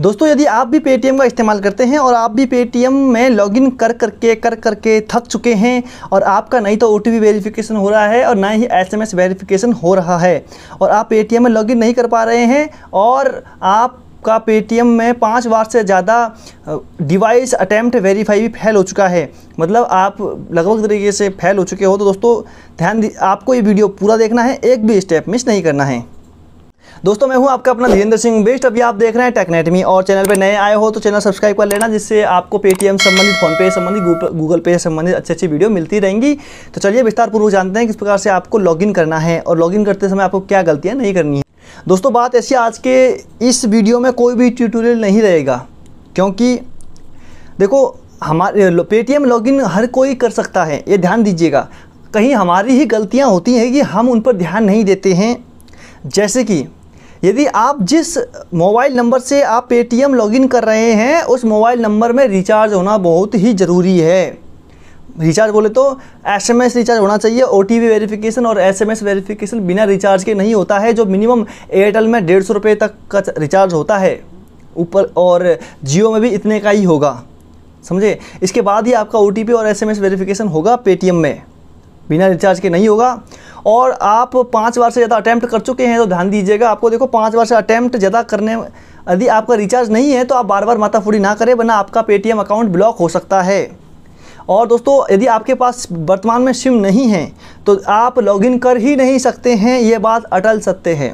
दोस्तों यदि आप भी पेटीएम का इस्तेमाल करते हैं और आप भी पेटीएम में लॉग इन कर करके कर करके थक चुके हैं और आपका नहीं तो ओ टी वेरिफिकेशन हो रहा है और ना ही एस एम वेरिफिकेशन हो रहा है और आप पेटीएम में लॉगिन नहीं कर पा रहे हैं और आप का पेटीएम में पाँच बार से ज़्यादा डिवाइस अटैम्प्ट वेरीफाई भी फेल हो चुका है मतलब आप लगभग तरीके से फेल हो चुके हो तो दोस्तों ध्यान आपको ये वीडियो पूरा देखना है एक भी स्टेप मिस नहीं करना है दोस्तों मैं हूं आपका अपना धीरेन्द्र सिंह बेस्ट अभी आप देख रहे हैं टेक्नेटमी और चैनल पर नए आए हो तो चैनल सब्सक्राइब कर लेना जिससे आपको पेटीएम संबंधित फोनपे संबंधित गूगल पे संबंधित अच्छी अच्छी वीडियो मिलती रहेंगी तो चलिए विस्तारपूर्वक जानते हैं किस प्रकार से आपको लॉगिन करना है और लॉगिन करते समय आपको क्या गलतियाँ नहीं करनी है दोस्तों बात ऐसी आज के इस वीडियो में कोई भी ट्यूटोरियल नहीं रहेगा क्योंकि देखो हमारे पेटीएम लॉगिन हर कोई कर सकता है ये ध्यान दीजिएगा कहीं हमारी ही गलतियां होती हैं कि हम उन पर ध्यान नहीं देते हैं जैसे कि यदि आप जिस मोबाइल नंबर से आप पेटीएम लॉगिन कर रहे हैं उस मोबाइल नंबर में रिचार्ज होना बहुत ही ज़रूरी है रिचार्ज बोले तो एस एम एस रिचार्ज होना चाहिए ओ टी पी वेरीफिकेशन और एस एम एस वेरीफिकेशन बिना रिचार्ज के नहीं होता है जो मिनिमम एयरटेल में डेढ़ सौ रुपये तक का रिचार्ज होता है ऊपर और जियो में भी इतने का ही होगा समझे इसके बाद ही आपका ओ टी पी और एस एम एस वेरीफिकेशन होगा पेटीएम में बिना रिचार्ज के नहीं होगा और आप पाँच बार से ज़्यादा अटैम्प्ट कर चुके हैं तो ध्यान दीजिएगा आपको देखो पाँच बार से अटैम्प्ट ज़्यादा करने यदि आपका रिचार्ज नहीं है तो आप बार बार माथाफूरी ना करें वरना आपका पेटीएम अकाउंट ब्लॉक हो सकता है और दोस्तों यदि आपके पास वर्तमान में सिम नहीं है तो आप लॉगिन कर ही नहीं सकते हैं ये बात अटल सत्य है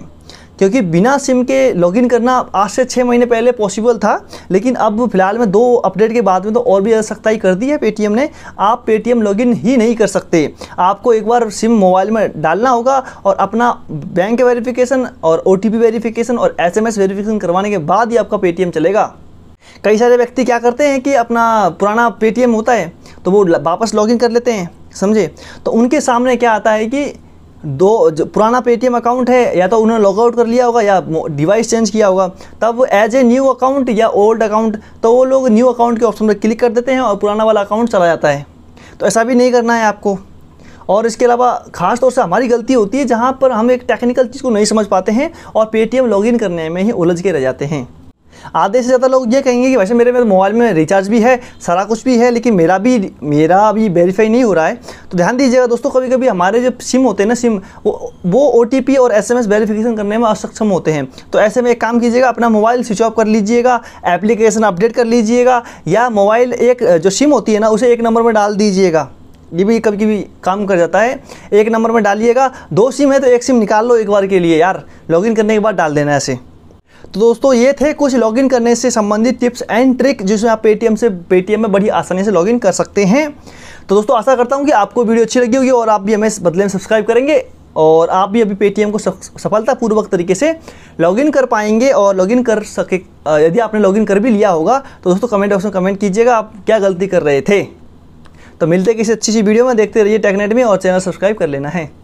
क्योंकि बिना सिम के लॉगिन करना आज से छः महीने पहले पॉसिबल था लेकिन अब फिलहाल में दो अपडेट के बाद में तो और भी ज़्यादा सख्ताई कर दी है पेटीएम ने आप पेटीएम लॉगिन ही नहीं कर सकते आपको एक बार सिम मोबाइल में डालना होगा और अपना बैंक वेरिफिकेशन और ओ वेरिफिकेशन और एस एम वेरिफिकेशन करवाने के बाद ही आपका पेटीएम चलेगा कई सारे व्यक्ति क्या करते हैं कि अपना पुराना पेटीएम होता है तो वो वापस लॉगिन कर लेते हैं समझे तो उनके सामने क्या आता है कि दो जो पुराना पेटीएम अकाउंट है या तो उन्होंने लॉगआउट कर लिया होगा या डिवाइस चेंज किया होगा तब एज ए न्यू अकाउंट या ओल्ड अकाउंट तो वो लोग न्यू अकाउंट के ऑप्शन पर क्लिक कर देते हैं और पुराना वाला अकाउंट चला जाता है तो ऐसा भी नहीं करना है आपको और इसके अलावा खास तौर से हमारी गलती होती है जहाँ पर हम एक टेक्निकल चीज़ को नहीं समझ पाते हैं और पेटीएम लॉगिन करने में ही उलझ के रह जाते हैं आधे से ज़्यादा लोग ये कहेंगे कि वैसे मेरे मेरे मोबाइल में रिचार्ज भी है सारा कुछ भी है लेकिन मेरा भी मेरा अभी वेरीफाई नहीं हो रहा है तो ध्यान दीजिएगा दोस्तों कभी कभी हमारे जो सिम होते हैं ना सिम वो वो ओ और एस एम वेरीफिकेशन करने में असक्षम होते हैं तो ऐसे में एक काम कीजिएगा अपना मोबाइल स्विच ऑफ कर लीजिएगा एप्लीकेशन अपडेट कर लीजिएगा या मोबाइल एक जो सिम होती है ना उसे एक नंबर में डाल दीजिएगा ये भी कभी कभी काम कर जाता है एक नंबर में डालिएगा दो सिम है तो एक सिम निकाल लो एक बार के लिए यार लॉगिन करने के बाद डाल देना ऐसे तो दोस्तों ये थे कुछ लॉगिन करने से संबंधित टिप्स एंड ट्रिक जिसमें आप पेटीएम से पेटीएम में बड़ी आसानी से लॉगिन कर सकते हैं तो दोस्तों आशा करता हूँ कि आपको वीडियो अच्छी लगी होगी और आप भी हमें इस बदले में सब्सक्राइब करेंगे और आप भी अभी पेटीएम को सफलतापूर्वक तरीके से लॉगिन कर पाएंगे और लॉगिन कर सके यदि आपने लॉगिन कर भी लिया होगा तो दोस्तों कमेंट बॉक्स में कमेंट कीजिएगा आप क्या गलती कर रहे थे तो मिलते किसी अच्छी सी वीडियो में देखते रहिए टेकनेट में और चैनल सब्सक्राइब कर लेना है